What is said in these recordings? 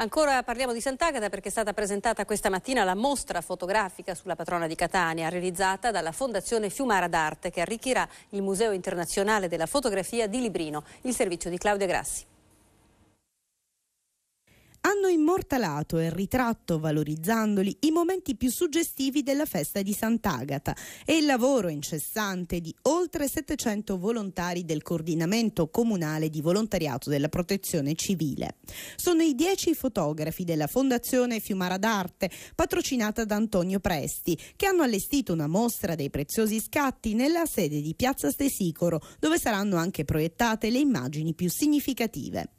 Ancora parliamo di Sant'Agata perché è stata presentata questa mattina la mostra fotografica sulla patrona di Catania, realizzata dalla Fondazione Fiumara d'Arte, che arricchirà il Museo Internazionale della Fotografia di Librino. Il servizio di Claudia Grassi hanno immortalato e ritratto, valorizzandoli, i momenti più suggestivi della festa di Sant'Agata e il lavoro incessante di oltre 700 volontari del coordinamento comunale di volontariato della protezione civile. Sono i dieci fotografi della Fondazione Fiumara d'Arte, patrocinata da Antonio Presti, che hanno allestito una mostra dei preziosi scatti nella sede di Piazza Stesicoro, dove saranno anche proiettate le immagini più significative.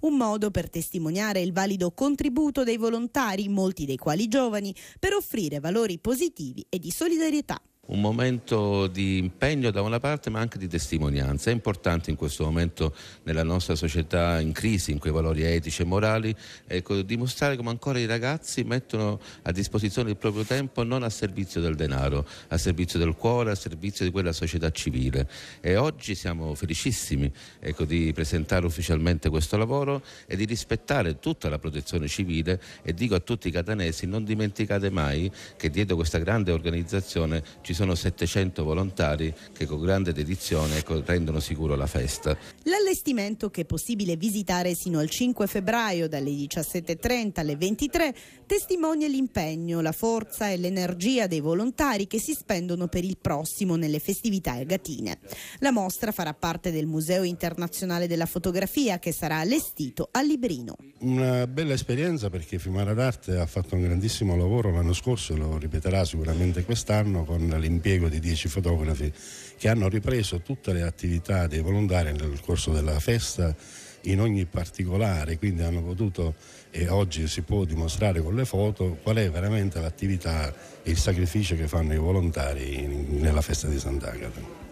Un modo per testimoniare il valido contributo dei volontari, molti dei quali giovani, per offrire valori positivi e di solidarietà un momento di impegno da una parte ma anche di testimonianza. È importante in questo momento nella nostra società in crisi, in quei valori etici e morali, ecco, dimostrare come ancora i ragazzi mettono a disposizione il proprio tempo non a servizio del denaro, a servizio del cuore, a servizio di quella società civile. E oggi siamo felicissimi ecco, di presentare ufficialmente questo lavoro e di rispettare tutta la protezione civile e dico a tutti i catanesi non dimenticate mai che dietro questa grande organizzazione ci sono 700 volontari che con grande dedizione rendono sicuro la festa. L'allestimento che è possibile visitare sino al 5 febbraio dalle 17.30 alle 23 testimonia l'impegno, la forza e l'energia dei volontari che si spendono per il prossimo nelle festività ergatine. La mostra farà parte del Museo Internazionale della Fotografia che sarà allestito a Librino. Una bella esperienza perché Fiumara d'Arte ha fatto un grandissimo lavoro l'anno scorso e lo ripeterà sicuramente quest'anno con l'impiego di dieci fotografi che hanno ripreso tutte le attività dei volontari nel corso della festa in ogni particolare, quindi hanno potuto e oggi si può dimostrare con le foto qual è veramente l'attività e il sacrificio che fanno i volontari nella festa di Sant'Agata.